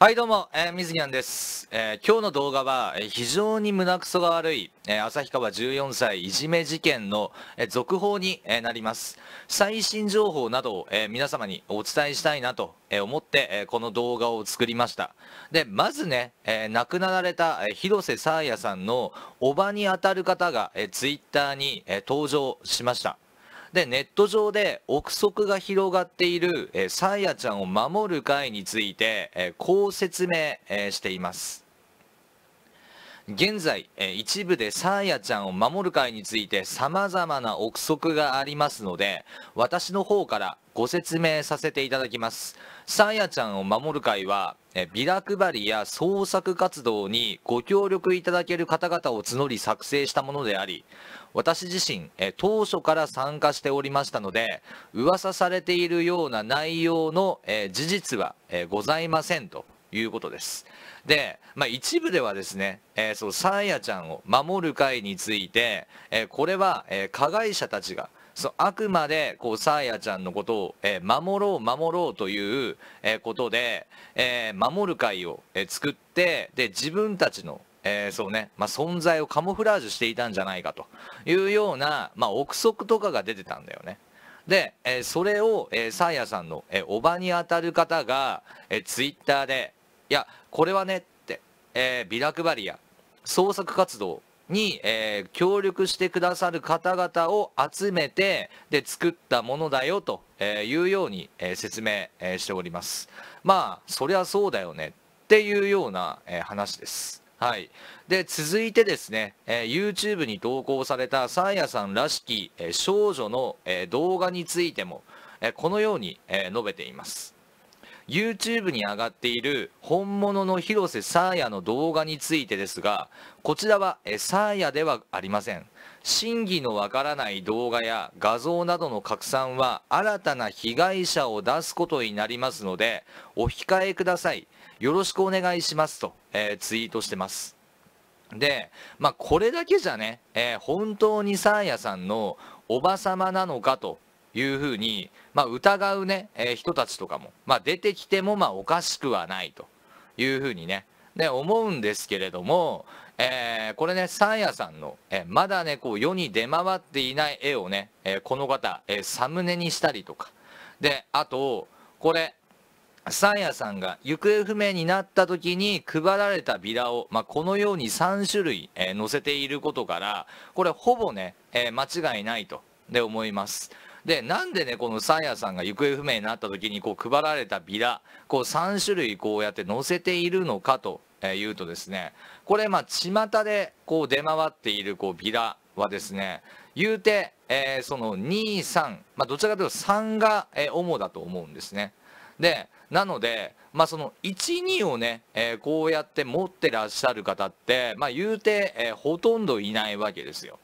はいどうも、えー、水木なんです、えー、今日の動画は、えー、非常に胸くそが悪い、えー、旭川14歳いじめ事件の、えー、続報に、えー、なります。最新情報などを、えー、皆様にお伝えしたいなと、えー、思って、えー、この動画を作りました。で、まずね、えー、亡くなられた、えー、広瀬沙耶さんのおばにあたる方が、えー、ツイッターに、えー、登場しました。でネット上で憶測が広がっているさや、えー、ちゃんを守る会について、えこう説明、えしています現在、え一部でさあやちゃんを守る会についてさまざまな憶測がありますので、私の方からご説明させていただきます。さやちゃんを守る会は、ビラ配りや創作活動にご協力いただける方々を募り作成したものであり、私自身、当初から参加しておりましたので、噂されているような内容の事実はございませんということです。で、まあ、一部ではですね、えそのサーヤちゃんを守る会について、えこれは、え加害者たちがそあくまでこうサーヤちゃんのことを、えー、守ろう守ろうという、えー、ことで、えー、守る会を、え作ってで自分たちの、えそうねまあ、存在をカモフラージュしていたんじゃないかというような、まあ、憶測とかが出てたんだよね。で、えそれを、えー、サーヤさんの、えー、おばにあたる方が、えー、ツイッターで「いやこれはね」って、えビラ配りや創作活動に、えー、協力してくださる方々を集めてで作ったものだよというように、えー、説明、しておりますまあそりゃそうだよねっていうような、え話ですはい、で続いてですね、え YouTube に投稿されたサーヤさんらしき、え少女の、え動画についても、えこのように、え述べています YouTube に上がっている本物の広瀬サーヤの動画についてですが、こちらはサーヤではありません。真偽のわからない動画や画像などの拡散は新たな被害者を出すことになりますので、お控えください。よろしくお願いしますと、えー、ツイートしてます。で、まあ、これだけじゃね、えー、本当にサーヤさんのおばさまなのかというふうに、まあ、疑うね、えー、人たちとかも、まあ、出てきてもまあおかしくはないというふうにねね思うんですけれども、えー、これねサンヤさんの、えー、まだねこう世に出回っていない絵をね、えこの方、えサムネにしたりとかであとこれサンヤさんが行方不明になった時に配られたビラを、まあ、このように3種類、えー、載せていることからこれほぼね、えー、間違いないとで思います。でなんでねこのサーヤさんが行方不明になった時にこう配られたビラこう3種類こうやって載せているのかというとですねこれまあ巷でこう出回っているこうビラはですね言うて、えー、その23、まあ、どちらかというと3が、えー、主だと思うんですね。でなので、まあ、その12をね、えー、こうやって持ってらっしゃる方って、まあ、言うて、えほとんどいないわけですよ。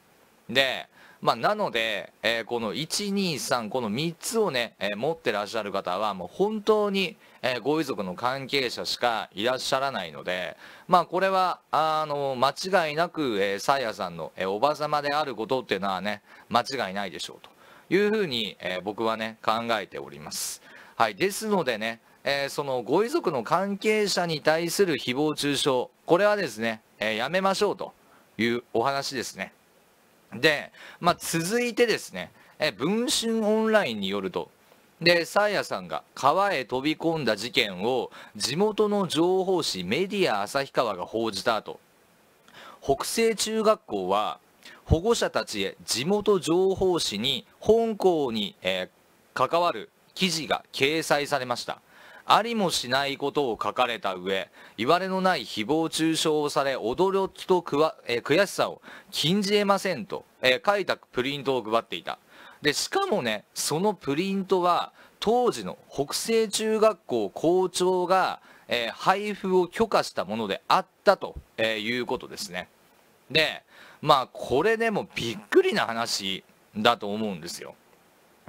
でまあ、なので、えー、この123この3つをね、えー、持ってらっしゃる方はもう本当に、えー、ご遺族の関係者しかいらっしゃらないので、まあ、これはあの間違いなく、えー、サさんの、えおば様であることっていうのはね間違いないでしょうというふうに、え僕はね考えております。はい、ですのでね、えそのご遺族の関係者に対する誹謗中傷これはですね、えやめましょうというお話ですね。で、まあ、続いてですね、え文春オンラインによると、で、サーヤさんが川へ飛び込んだ事件を地元の情報誌メディア旭川が報じた後、北西中学校は保護者たちへ地元情報誌に本校に、えー、関わる記事が掲載されました。ありもしないことを書かれた上、いわれのない誹謗中傷をされ、驚きとくわ、えー、悔しさを禁じ得ませんと、えー、書いたプリントを配っていた。で、しかもね、そのプリントは、当時の北西中学校校長が、えー、配布を許可したものであったと、えいうことですね。で、まあ、これでもびっくりな話だと思うんですよ。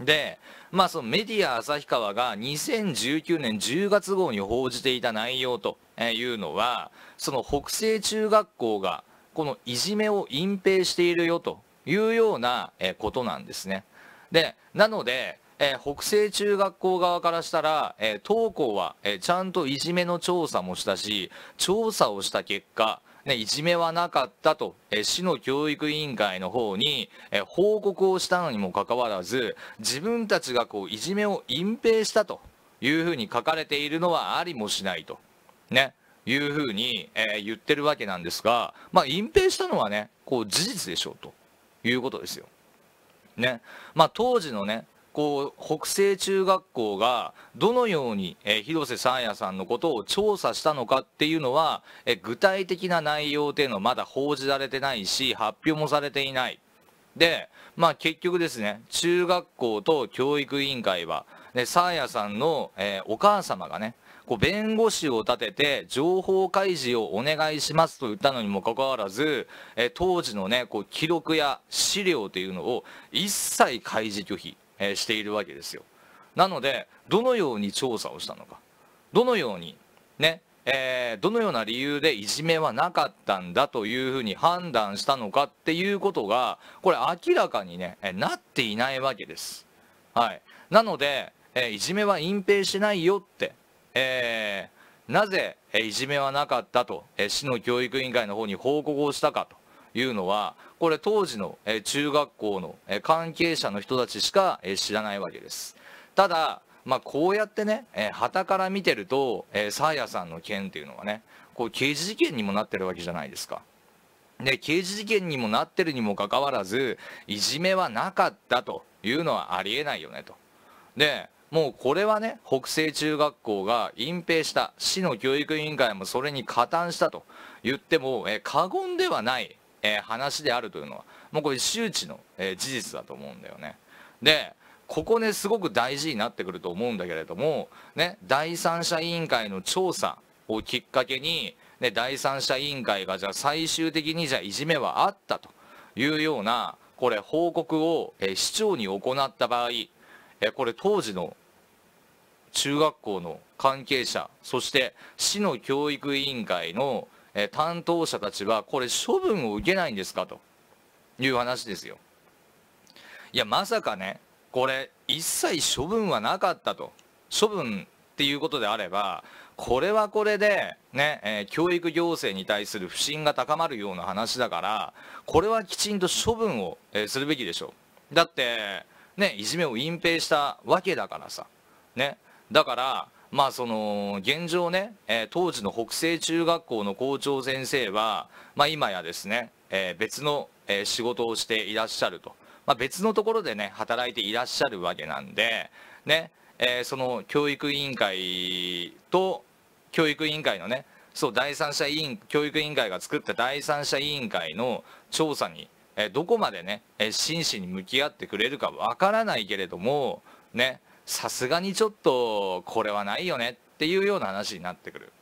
で、まあ、そのメディア旭川が2019年10月号に報じていた内容というのはその北西中学校がこのいじめを隠蔽しているよというようなことなんですね。でなので、えー、北西中学校側からしたら、えー、当校は、えー、ちゃんといじめの調査もしたし調査をした結果ね、いじめはなかったと、え市の教育委員会の方に、え報告をしたのにもかかわらず、自分たちがこういじめを隠蔽したというふうに書かれているのはありもしないと、ね、いうふうに、え言ってるわけなんですが、まあ、隠蔽したのはね、こう事実でしょうということですよ。ねまあ、当時のね校北西中学校がどのように、えー、広瀬爽也さんのことを調査したのかっていうのは、えー、具体的な内容っていうのはまだ報じられてないし発表もされていないでまあ結局ですね中学校と教育委員会は爽也さんの、えー、お母様がねこう弁護士を立てて情報開示をお願いしますと言ったのにもかかわらず、え当時のねこう記録や資料というのを一切開示拒否えしているわけですよ。なのでどのように調査をしたのかどのようにねえー、どのような理由でいじめはなかったんだというふうに判断したのかっていうことがこれ明らかにねなっていないわけです。はい、なので、えー、いじめは隠蔽しないよって、えー、なぜ、えいじめはなかったと、え市の教育委員会の方に報告をしたかというのはこれ当時の中学校の関係者の人たちしか知らないわけです。ただ、まあ、こうやってね、はたから見てると、サーヤさんの件っていうのはね、こう刑事事件にもなってるわけじゃないですか。で、刑事事件にもなってるにもかかわらず、いじめはなかったというのはありえないよねと。で、もうこれはね、北西中学校が隠蔽した、市の教育委員会もそれに加担したと言っても、え過言ではないえー、話であるというのはもうこれ周知の、えー、事実だと思うんだよね。でここねすごく大事になってくると思うんだけれども、ね、第三者委員会の調査をきっかけに、ね、第三者委員会がじゃあ最終的にじゃあいじめはあったというようなこれ報告を、えー、市長に行った場合、えこれ当時の中学校の関係者そして市の教育委員会のえ担当者たちは、これ処分を受けないんですかという話ですよ。いや、まさかね、これ、一切処分はなかったと。処分っていうことであれば、これはこれで、ね、え教育行政に対する不信が高まるような話だから、これはきちんと処分を、えするべきでしょう。だって、ね、いじめを隠蔽したわけだからさ。ね、だから、まあその現状ね、えー、当時の北西中学校の校長先生は、まあ、今やですね、えー、別の、えー、仕事をしていらっしゃると、まあ、別のところでね働いていらっしゃるわけなんで、ねえその教育委員会と教育委員会のねそう第三者委員教育委員会が作った第三者委員会の調査に、えどこまでね、え真摯に向き合ってくれるかわからないけれどもねさすがにちょっとこれはないよねっていうような話になってくる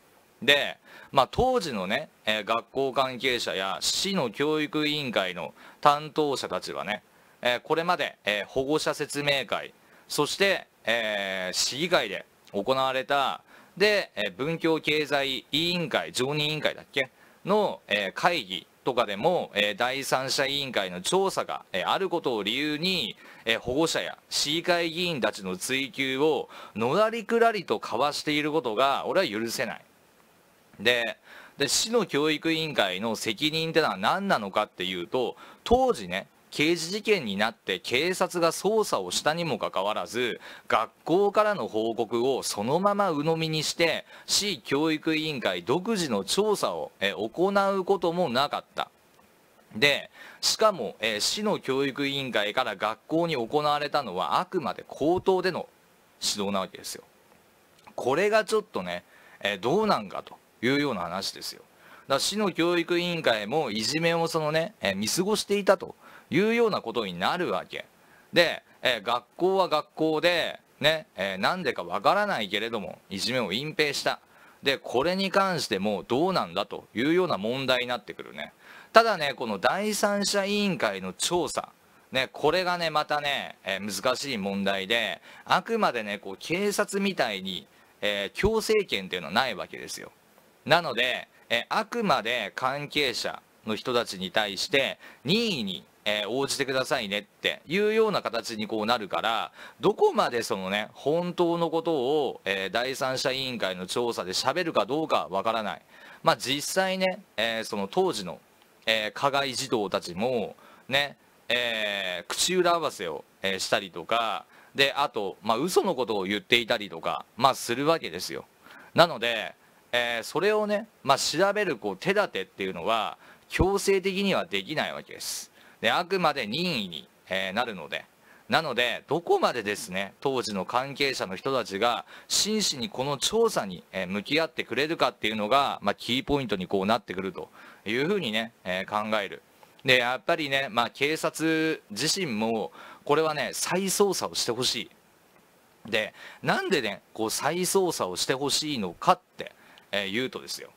で、まあ、当時のね、えー、学校関係者や市の教育委員会の担当者たちはね、えー、これまで、えー、保護者説明会そして、え市議会で行われたで、え文教経済委員会常任委員会だっけの、え会議とかでも、え第三者委員会の調査が、えあることを理由に、え保護者や市議会議員たちの追及をのらりくらりとかわしていることが俺は許せない。でで市の教育委員会の責任ってのは何なのかっていうと当時ね刑事事件になって警察が捜査をしたにもかかわらず学校からの報告をそのまま鵜呑みにして市教育委員会独自の調査を行うこともなかったでしかも、え市の教育委員会から学校に行われたのはあくまで口頭での指導なわけですよこれがちょっとね、えどうなんかというような話ですよだから市の教育委員会もいじめをそのね、え見過ごしていたというようなことになるわけで、えー、学校は学校でね、えー、なんでかわからないけれどもいじめを隠蔽したでこれに関してもどうなんだというような問題になってくるねただねこの第三者委員会の調査ね、これがねまたね、えー、難しい問題であくまでねこう警察みたいに、えー、強制権っていうのはないわけですよなので、えー、あくまで関係者の人たちに対して任意にえー、応じてくださいねっていうような形にこうなるからどこまでそのね本当のことを、えー、第三者委員会の調査でしゃべるかどうかわからない、まあ、実際ね、えー、その当時の、え加害児童たちもね、え口裏合わせを、えしたりとかであと、まあ嘘のことを言っていたりとか、まあ、するわけですよ。なので、えそれをね、まあ、調べるこう手立てっていうのは強制的にはできないわけです。であくまで任意に、えなるのでなのでどこまでですね当時の関係者の人たちが真摯にこの調査に、え向き合ってくれるかっていうのが、まあ、キーポイントにこうなってくるというふうにね、え考えるでやっぱりね、まあ、警察自身もこれはね再捜査をしてほしいでなんでねこう再捜査をしてほしいのかって、えー、言うとですよ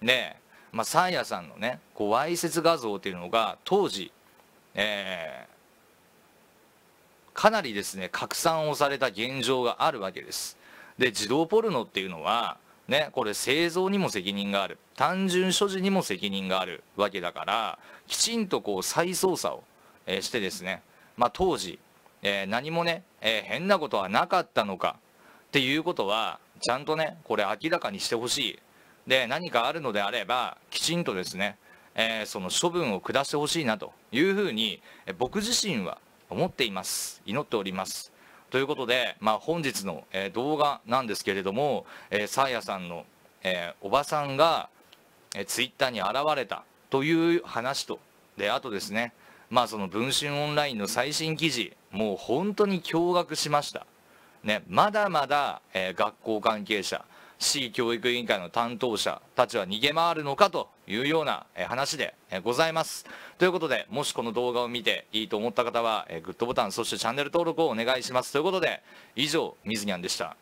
で、まあ、サーヤさんのねこうわいせつ画像っていうのが当時えー、かなりですね拡散をされた現状があるわけです。で児童ポルノっていうのはね、これ製造にも責任がある単純所持にも責任があるわけだからきちんとこう再捜査を、えー、してですね、まあ、当時、えー、何もね、えー、変なことはなかったのかっていうことはちゃんとねこれ明らかにしてほしいで何かあるのであればきちんとですね、えー、その処分を下してほしいなというふうに僕自身は思っています祈っておりますということで、まあ、本日の、え動画なんですけれども、えー、サーヤさんの、えー、おばさんが、えイッターに現れたという話とであとですねまあその文春オンラインの最新記事もう本当に驚愕しましたねまだまだ、え学校関係者市教育委員会の担当者たちは逃げ回るのかというような話でございます。ということで、もしこの動画を見ていいと思った方は、グッドボタン、そしてチャンネル登録をお願いします。ということで、以上、みずにゃんでした。